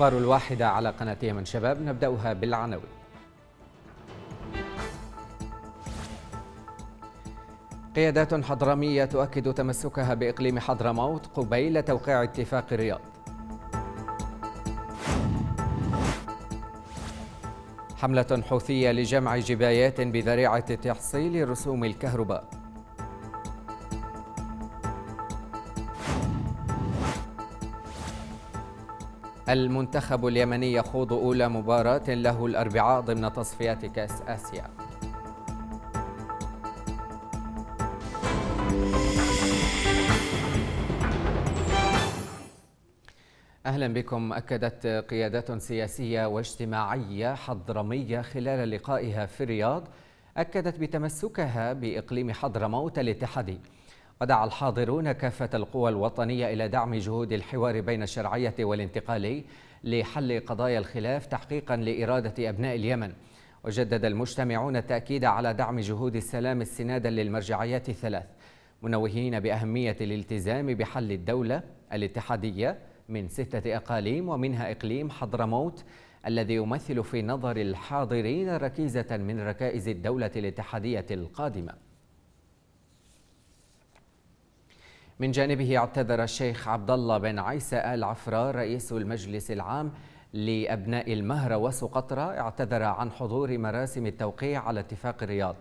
الأخبار الواحدة على قناتهم من شباب نبدأها بالعناوين قيادات حضرمية تؤكد تمسكها بإقليم حضرموت قبيل توقيع اتفاق الرياض حملة حوثية لجمع جبايات بذريعة تحصيل رسوم الكهرباء المنتخب اليمني يخوض أولى مباراة له الأربعاء ضمن تصفيات كأس آسيا اهلا بكم اكدت قيادات سياسيه واجتماعيه حضرميه خلال لقائها في الرياض اكدت بتمسكها باقليم حضرموت الاتحادي ودعا الحاضرون كافة القوى الوطنية إلى دعم جهود الحوار بين الشرعية والانتقالي لحل قضايا الخلاف تحقيقا لإرادة أبناء اليمن وجدد المجتمعون التأكيد على دعم جهود السلام استنادا للمرجعيات الثلاث منوهين بأهمية الالتزام بحل الدولة الاتحادية من ستة أقاليم ومنها إقليم حضرموت الذي يمثل في نظر الحاضرين ركيزة من ركائز الدولة الاتحادية القادمة من جانبه اعتذر الشيخ عبد الله بن عيسى آل عفرا رئيس المجلس العام لأبناء المهرة وسقطرى اعتذر عن حضور مراسم التوقيع على اتفاق الرياض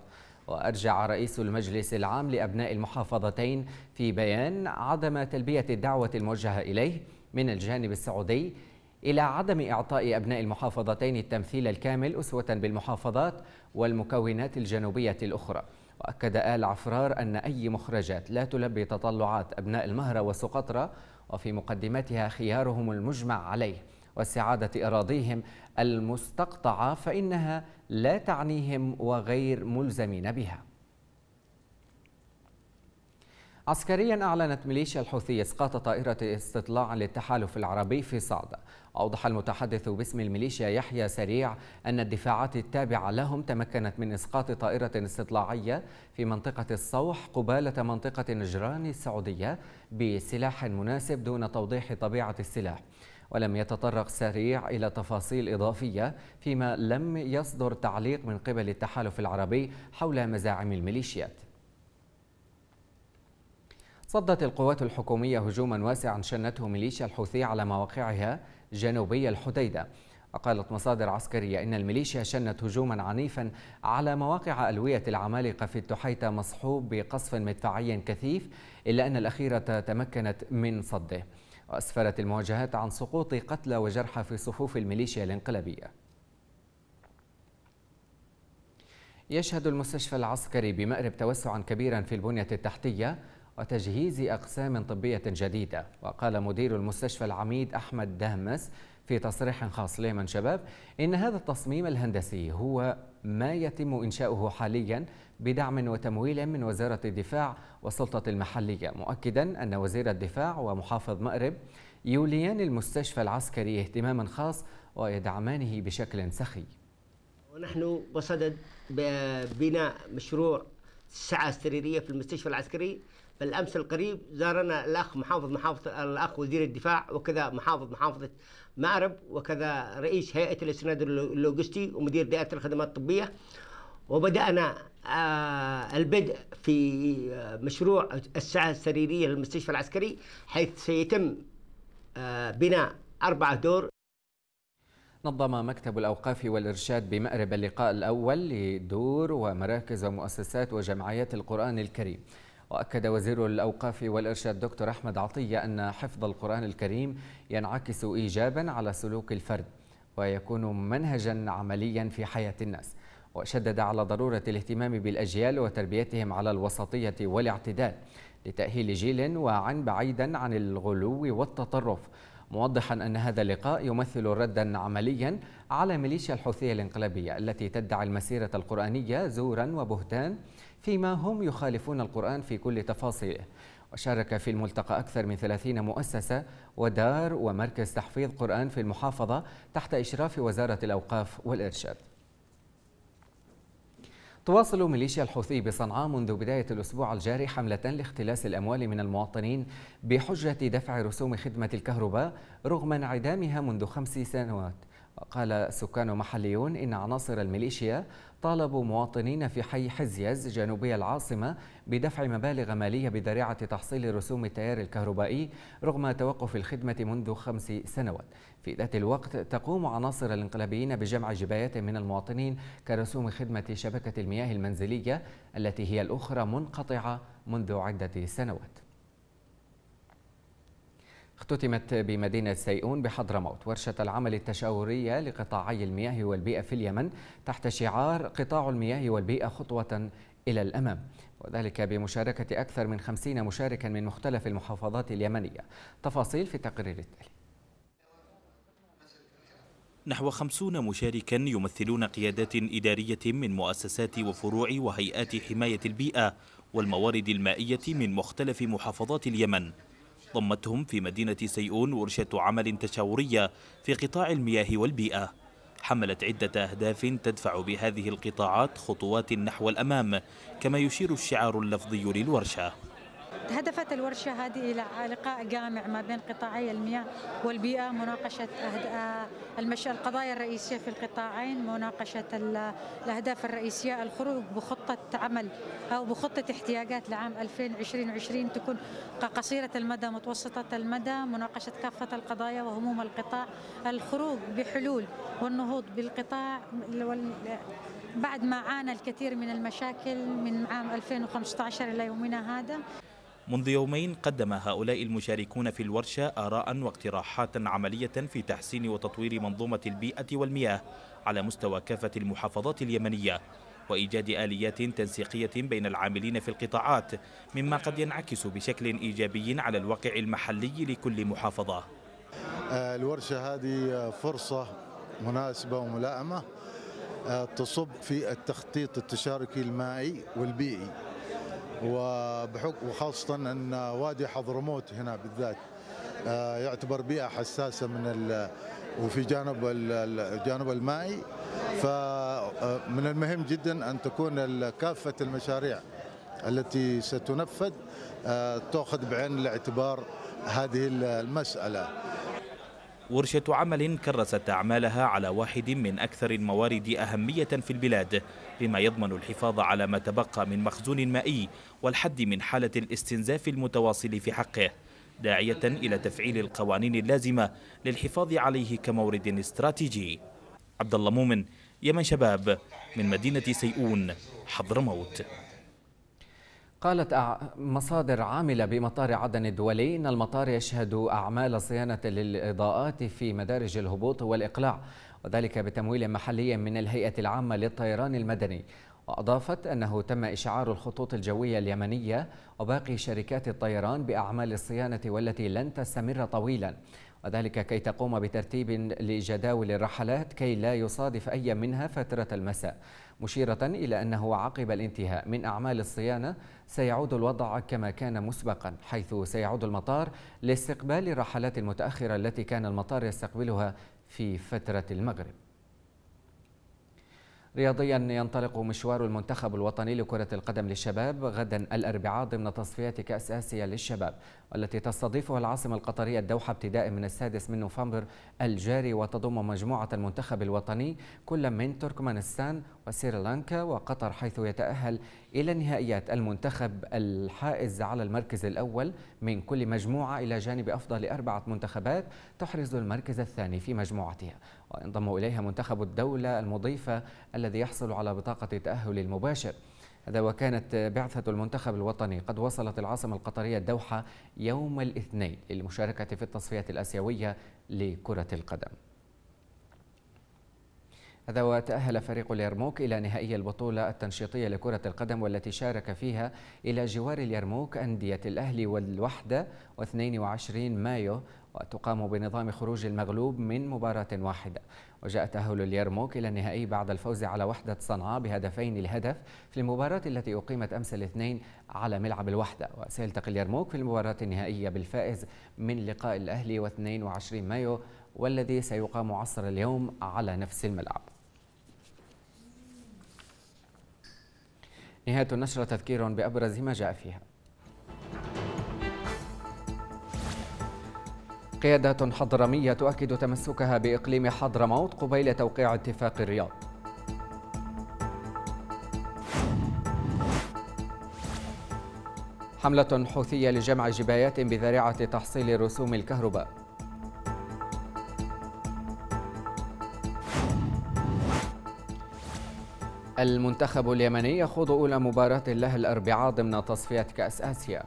وأرجع رئيس المجلس العام لأبناء المحافظتين في بيان عدم تلبية الدعوة الموجهة إليه من الجانب السعودي إلى عدم إعطاء أبناء المحافظتين التمثيل الكامل أسوة بالمحافظات والمكونات الجنوبية الأخرى وأكد آل عفرار أن أي مخرجات لا تلبي تطلعات أبناء المهرة وسقطرى وفي مقدمتها خيارهم المجمع عليه واستعادة أراضيهم المستقطعة فإنها لا تعنيهم وغير ملزمين بها عسكريا أعلنت ميليشيا الحوثي إسقاط طائرة استطلاع للتحالف العربي في صعدة أوضح المتحدث باسم الميليشيا يحيى سريع أن الدفاعات التابعة لهم تمكنت من إسقاط طائرة استطلاعية في منطقة الصوح قبالة منطقة نجران السعودية بسلاح مناسب دون توضيح طبيعة السلاح ولم يتطرق سريع إلى تفاصيل إضافية فيما لم يصدر تعليق من قبل التحالف العربي حول مزاعم الميليشيات صدت القوات الحكومية هجوما واسعا شنته ميليشيا الحوثي على مواقعها جنوبي الحديدة وقالت مصادر عسكرية إن الميليشيا شنت هجوما عنيفا على مواقع ألوية العمالقة في التحيتة مصحوب بقصف مدفعي كثيف إلا أن الأخيرة تمكنت من صده وأسفرت المواجهات عن سقوط قتلى وجرحى في صفوف الميليشيا الانقلابية يشهد المستشفى العسكري بمأرب توسعا كبيرا في البنية التحتية وتجهيز أقسام طبية جديدة وقال مدير المستشفى العميد أحمد دهمس في تصريح خاص ليمن شباب إن هذا التصميم الهندسي هو ما يتم إنشاؤه حاليا بدعم وتمويل من وزارة الدفاع والسلطة المحلية مؤكدا أن وزير الدفاع ومحافظ مأرب يوليان المستشفى العسكري اهتماما خاص ويدعمانه بشكل سخي ونحن بصدد بناء مشروع سعة سريرية في المستشفى العسكري بالامس القريب زارنا الاخ محافظ محافظه الاخ وزير الدفاع وكذا محافظ محافظه مأرب وكذا رئيس هيئه الاسناد اللوجستي ومدير دائره الخدمات الطبيه وبدانا آه، البدء في آه، مشروع الساعه السريريه للمستشفى العسكري حيث سيتم آه، بناء اربعه دور نظم مكتب الأوقاف والإرشاد بمأرب اللقاء الأول لدور ومراكز ومؤسسات وجمعيات القرآن الكريم وأكد وزير الأوقاف والإرشاد دكتور أحمد عطية أن حفظ القرآن الكريم ينعكس إيجابا على سلوك الفرد ويكون منهجا عمليا في حياة الناس وشدد على ضرورة الاهتمام بالأجيال وتربيتهم على الوسطية والاعتدال لتأهيل جيل وعن بعيدا عن الغلو والتطرف موضحا أن هذا اللقاء يمثل ردا عمليا على ميليشيا الحوثية الانقلابية التي تدعي المسيرة القرآنية زورا وبهتان فيما هم يخالفون القرآن في كل تفاصيله وشارك في الملتقى أكثر من 30 مؤسسة ودار ومركز تحفيظ قرآن في المحافظة تحت إشراف وزارة الأوقاف والإرشاد تواصل ميليشيا الحوثي بصنعاء منذ بداية الأسبوع الجاري حملة لاختلاس الأموال من المواطنين بحجة دفع رسوم خدمة الكهرباء رغم انعدامها منذ خمس سنوات قال سكان محليون إن عناصر الميليشيا طالبوا مواطنين في حي حزيز جنوبي العاصمة بدفع مبالغ مالية بذريعة تحصيل رسوم التيار الكهربائي رغم توقف الخدمة منذ خمس سنوات في ذات الوقت تقوم عناصر الانقلابيين بجمع جبايات من المواطنين كرسوم خدمة شبكة المياه المنزلية التي هي الأخرى منقطعة منذ عدة سنوات اختتمت بمدينة سيئون بحضرموت ورشة العمل التشاورية لقطاعي المياه والبيئة في اليمن تحت شعار قطاع المياه والبيئة خطوة إلى الأمام وذلك بمشاركة أكثر من خمسين مشاركا من مختلف المحافظات اليمنية تفاصيل في التقرير التالي نحو خمسون مشاركا يمثلون قيادات إدارية من مؤسسات وفروع وهيئات حماية البيئة والموارد المائية من مختلف محافظات اليمن ضمتهم في مدينة سيئون ورشة عمل تشاورية في قطاع المياه والبيئة حملت عدة أهداف تدفع بهذه القطاعات خطوات نحو الأمام كما يشير الشعار اللفظي للورشة هدفت الورشة هذه إلى لقاء جامع ما بين قطاعي المياه والبيئة مناقشة آه، القضايا الرئيسية في القطاعين مناقشة الأهداف الرئيسية الخروج بخطة عمل أو بخطة احتياجات لعام 2020 تكون قصيرة المدى متوسطة المدى مناقشة كافة القضايا وهموم القطاع الخروج بحلول والنهوض بالقطاع بعد ما عانى الكثير من المشاكل من عام 2015 إلى يومنا هذا منذ يومين قدم هؤلاء المشاركون في الورشة آراء واقتراحات عملية في تحسين وتطوير منظومة البيئة والمياه على مستوى كافة المحافظات اليمنية وإيجاد آليات تنسيقية بين العاملين في القطاعات مما قد ينعكس بشكل إيجابي على الواقع المحلي لكل محافظة آه، الورشة هذه فرصة مناسبة وملائمة آه، تصب في التخطيط التشاركي المائي والبيئي وبحكم وخاصة أن وادي حضرموت هنا بالذات آه، يعتبر بيئة حساسة من وفي جانب الجانب المائي فمن آه، المهم جدا أن تكون كافة المشاريع التي ستنفذ آه، تأخذ بعين الاعتبار هذه المسألة ورشة عمل كرست أعمالها على واحد من أكثر الموارد أهمية في البلاد بما يضمن الحفاظ على ما تبقى من مخزون مائي والحد من حالة الاستنزاف المتواصل في حقه داعية إلى تفعيل القوانين اللازمة للحفاظ عليه كمورد استراتيجي عبد الله مؤمن يمن شباب من مدينة سيئون حضرموت قالت مصادر عاملة بمطار عدن الدولي إن المطار يشهد أعمال صيانة للإضاءات في مدارج الهبوط والإقلاع وذلك بتمويل محلي من الهيئة العامة للطيران المدني وأضافت أنه تم إشعار الخطوط الجوية اليمنية وباقي شركات الطيران بأعمال الصيانة والتي لن تستمر طويلا وذلك كي تقوم بترتيب لجداول الرحلات كي لا يصادف أي منها فترة المساء مشيرة إلى أنه عقب الانتهاء من أعمال الصيانة سيعود الوضع كما كان مسبقا حيث سيعود المطار لاستقبال الرحلات المتأخرة التي كان المطار يستقبلها في فترة المغرب رياضيا ينطلق مشوار المنتخب الوطني لكرة القدم للشباب غدا الأربعاء ضمن تصفيات كأس آسيا للشباب والتي تستضيفها العاصمة القطرية الدوحة ابتداء من السادس من نوفمبر الجاري وتضم مجموعة المنتخب الوطني كل من تركمانستان وسريلانكا وقطر حيث يتأهل إلى نهائيات المنتخب الحائز على المركز الأول من كل مجموعة إلى جانب أفضل أربعة منتخبات تحرز المركز الثاني في مجموعتها وينضم إليها منتخب الدولة المضيفة الذي يحصل على بطاقة التأهل المباشر هذا وكانت بعثة المنتخب الوطني قد وصلت العاصمة القطرية الدوحة يوم الاثنين للمشاركة في التصفيات الآسيوية لكرة القدم هذا وتأهل فريق اليرموك إلى نهائي البطولة التنشيطية لكرة القدم والتي شارك فيها إلى جوار اليرموك أندية الأهلي والوحدة و22 مايو وتقام بنظام خروج المغلوب من مباراة واحدة وجاء تأهل اليرموك إلى النهائي بعد الفوز على وحدة صنعاء بهدفين الهدف في المباراة التي أقيمت أمس الاثنين على ملعب الوحدة وسيلتقي اليرموك في المباراة النهائية بالفائز من لقاء الأهلي و22 مايو والذي سيقام عصر اليوم على نفس الملعب نهاية النشرة تذكير بأبرز ما جاء فيها قيادات حضرمية تؤكد تمسكها بإقليم حضرموت قبيل توقيع اتفاق الرياض حملة حوثية لجمع جبايات بذريعة تحصيل رسوم الكهرباء المنتخب اليمني يخوض أولى مباراة له الأربعاء ضمن تصفية كأس آسيا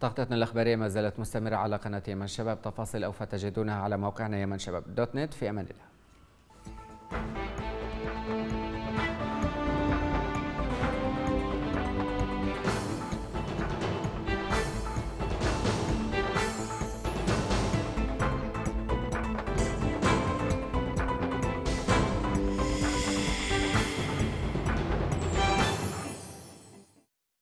تغطيتنا الأخبارية ما زالت مستمرة على قناة يمن شباب تفاصيل أوفى تجدونها على موقعنا يمن شباب دوت نت في أمان الله